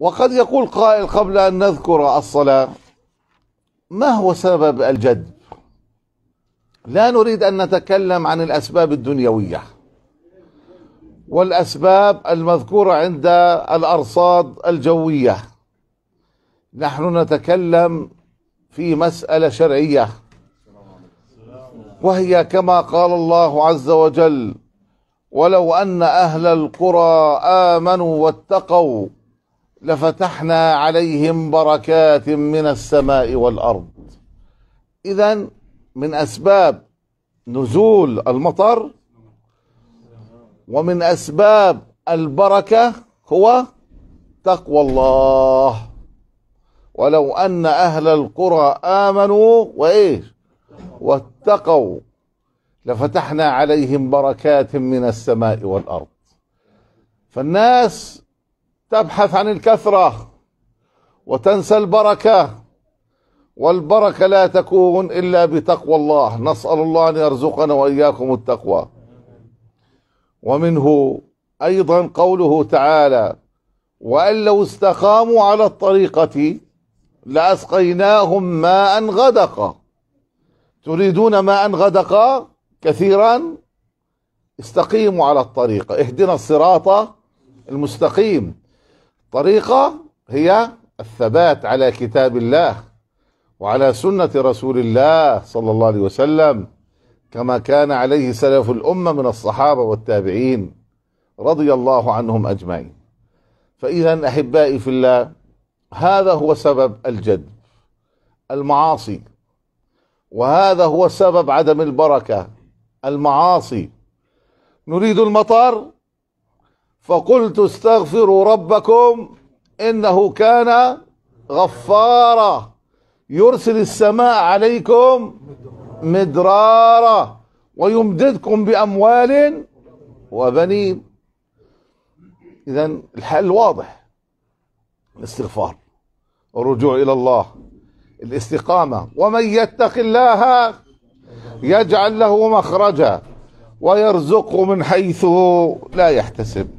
وقد يقول قائل قبل أن نذكر الصلاة ما هو سبب الجذب لا نريد أن نتكلم عن الأسباب الدنيوية والأسباب المذكورة عند الأرصاد الجوية نحن نتكلم في مسألة شرعية وهي كما قال الله عز وجل ولو أن أهل القرى آمنوا واتقوا لفتحنا عليهم بركات من السماء والارض اذا من اسباب نزول المطر ومن اسباب البركه هو تقوى الله ولو ان اهل القرى امنوا وايش واتقوا لفتحنا عليهم بركات من السماء والارض فالناس تبحث عن الكثرة وتنسى البركة والبركة لا تكون إلا بتقوى الله نسأل الله أن يرزقنا وإياكم التقوى ومنه أيضا قوله تعالى وأن لو استقاموا على الطريقة لأسقيناهم ماء غدقا تريدون ماء غدقا كثيرا استقيموا على الطريقة اهدنا الصراط المستقيم طريقة هي الثبات على كتاب الله وعلى سنة رسول الله صلى الله عليه وسلم كما كان عليه سلف الأمة من الصحابة والتابعين رضي الله عنهم أجمعين فإذا أحبائي في الله هذا هو سبب الجد المعاصي وهذا هو سبب عدم البركة المعاصي نريد المطر فقلت استغفروا ربكم إنه كان غفارا يرسل السماء عليكم مدرارا ويمددكم بأموال وبنين إذا الحل واضح الاستغفار الرجوع إلى الله الاستقامة ومن يتق الله يجعل له مخرجا ويرزقه من حيث لا يحتسب